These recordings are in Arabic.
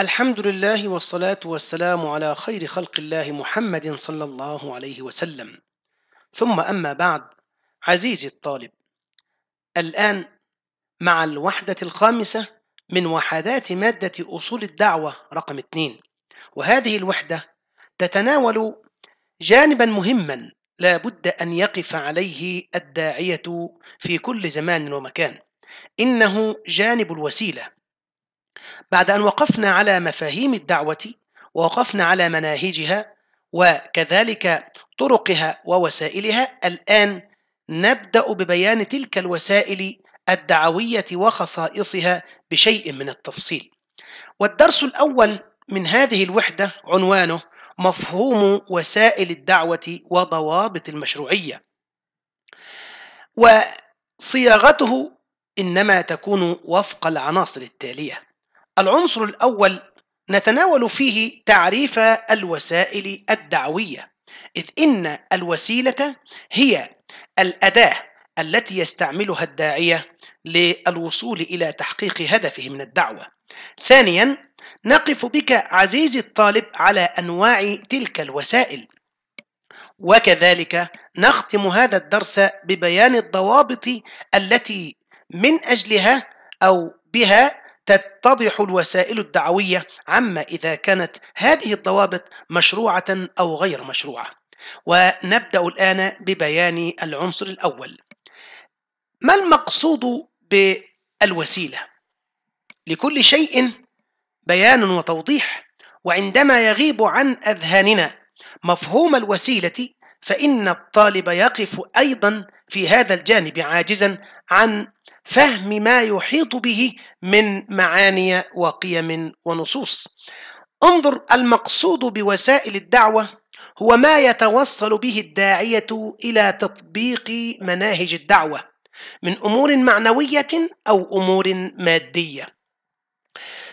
الحمد لله والصلاة والسلام على خير خلق الله محمد صلى الله عليه وسلم ثم أما بعد عزيزي الطالب الآن مع الوحدة الخامسة من وحدات مادة أصول الدعوة رقم اثنين وهذه الوحدة تتناول جانبا مهما لا بد أن يقف عليه الداعية في كل زمان ومكان إنه جانب الوسيلة بعد أن وقفنا على مفاهيم الدعوة ووقفنا على مناهجها وكذلك طرقها ووسائلها الآن نبدأ ببيان تلك الوسائل الدعوية وخصائصها بشيء من التفصيل والدرس الأول من هذه الوحدة عنوانه مفهوم وسائل الدعوة وضوابط المشروعية وصياغته إنما تكون وفق العناصر التالية العنصر الأول نتناول فيه تعريف الوسائل الدعوية إذ إن الوسيلة هي الأداة التي يستعملها الداعية للوصول إلى تحقيق هدفه من الدعوة ثانيا نقف بك عزيزي الطالب على أنواع تلك الوسائل وكذلك نختم هذا الدرس ببيان الضوابط التي من أجلها أو بها تتضح الوسائل الدعوية عما إذا كانت هذه الضوابط مشروعة أو غير مشروعة ونبدأ الآن ببيان العنصر الأول ما المقصود بالوسيلة؟ لكل شيء بيان وتوضيح وعندما يغيب عن أذهاننا مفهوم الوسيلة فإن الطالب يقف أيضا في هذا الجانب عاجزا عن فهم ما يحيط به من معاني وقيم ونصوص انظر المقصود بوسائل الدعوه هو ما يتوصل به الداعيه الى تطبيق مناهج الدعوه من امور معنويه او امور ماديه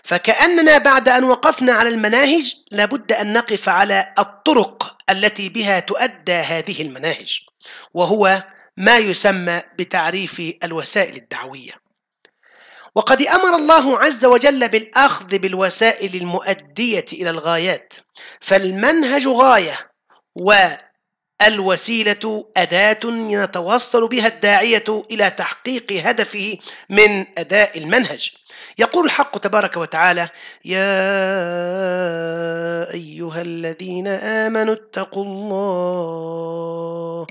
فكاننا بعد ان وقفنا على المناهج لابد ان نقف على الطرق التي بها تؤدى هذه المناهج وهو ما يسمى بتعريف الوسائل الدعويه وقد امر الله عز وجل بالاخذ بالوسائل المؤديه الى الغايات فالمنهج غايه والوسيله اداه يتوصل بها الداعيه الى تحقيق هدفه من اداء المنهج يقول الحق تبارك وتعالى يا ايها الذين امنوا اتقوا الله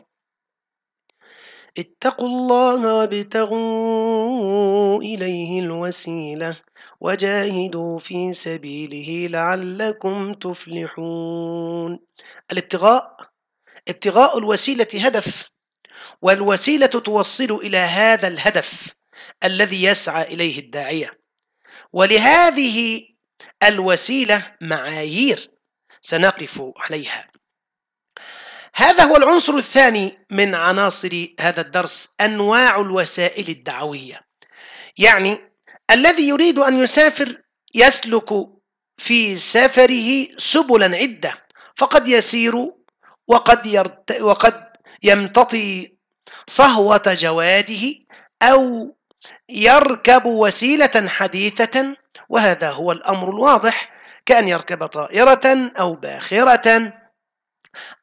اتقوا الله وابتغوا إليه الوسيلة وجاهدوا في سبيله لعلكم تفلحون الابتغاء ابتغاء الوسيلة هدف والوسيلة توصل إلى هذا الهدف الذي يسعى إليه الداعية ولهذه الوسيلة معايير سنقف عليها هذا هو العنصر الثاني من عناصر هذا الدرس أنواع الوسائل الدعوية يعني الذي يريد أن يسافر يسلك في سفره سبلا عدة فقد يسير وقد, يرت... وقد يمتطي صهوة جواده أو يركب وسيلة حديثة وهذا هو الأمر الواضح كأن يركب طائرة أو باخرة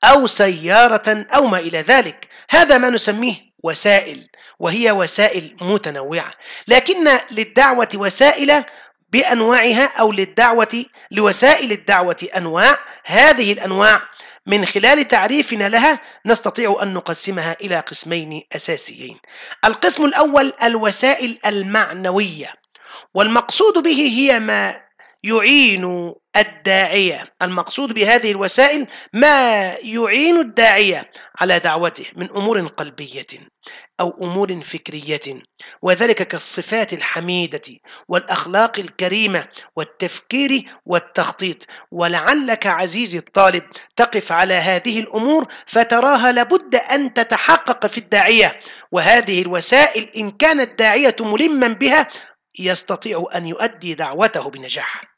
أو سيارة أو ما إلى ذلك هذا ما نسميه وسائل وهي وسائل متنوعة لكن للدعوة وسائل بأنواعها أو للدعوة لوسائل الدعوة أنواع هذه الأنواع من خلال تعريفنا لها نستطيع أن نقسمها إلى قسمين أساسيين القسم الأول الوسائل المعنوية والمقصود به هي ما يعين الداعية المقصود بهذه الوسائل ما يعين الداعية على دعوته من أمور قلبية أو أمور فكرية وذلك كالصفات الحميدة والأخلاق الكريمة والتفكير والتخطيط ولعلك عزيزي الطالب تقف على هذه الأمور فتراها لابد أن تتحقق في الداعية وهذه الوسائل إن كان الداعية ملما بها يستطيع أن يؤدي دعوته بنجاح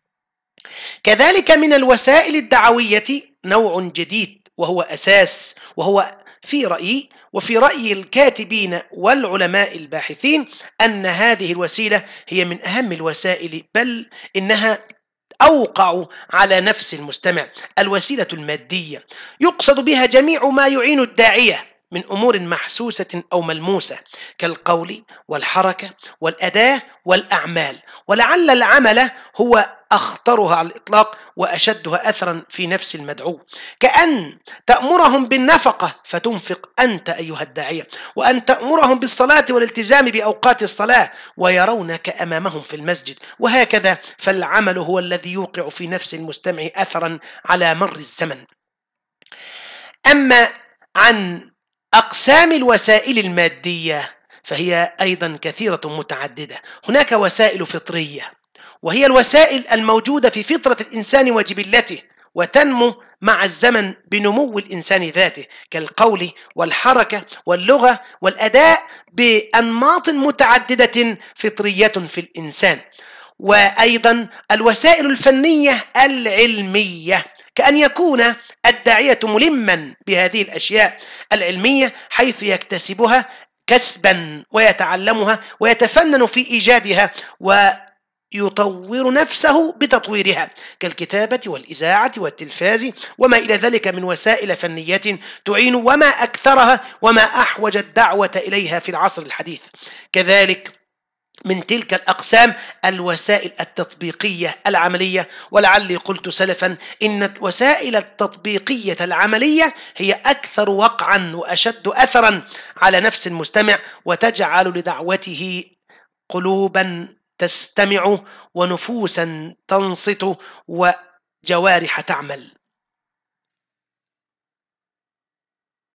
كذلك من الوسائل الدعوية نوع جديد وهو أساس وهو في رأيي وفي رأي الكاتبين والعلماء الباحثين أن هذه الوسيلة هي من أهم الوسائل بل إنها أوقع على نفس المستمع الوسيلة المادية يقصد بها جميع ما يعين الداعية من امور محسوسه او ملموسه كالقول والحركه والاداه والاعمال ولعل العمل هو اخطرها على الاطلاق واشدها اثرا في نفس المدعو كان تامرهم بالنفقه فتنفق انت ايها الداعيه وان تامرهم بالصلاه والالتزام باوقات الصلاه ويرونك امامهم في المسجد وهكذا فالعمل هو الذي يوقع في نفس المستمع اثرا على مر الزمن اما عن أقسام الوسائل المادية فهي أيضا كثيرة متعددة هناك وسائل فطرية وهي الوسائل الموجودة في فطرة الإنسان وجبلته وتنمو مع الزمن بنمو الإنسان ذاته كالقول والحركة واللغة والأداء بأنماط متعددة فطرية في الإنسان وأيضا الوسائل الفنية العلمية كأن يكون الداعية ملما بهذه الأشياء العلمية حيث يكتسبها كسبا ويتعلمها ويتفنن في إيجادها و يطور نفسه بتطويرها كالكتابة والإذاعة والتلفاز وما إلى ذلك من وسائل فنية تعين وما أكثرها وما أحوج الدعوة إليها في العصر الحديث كذلك من تلك الأقسام الوسائل التطبيقية العملية ولعلي قلت سلفا إن الوسائل التطبيقية العملية هي أكثر وقعا وأشد أثرا على نفس المستمع وتجعل لدعوته قلوبا تستمع ونفوسا تنصت وجوارح تعمل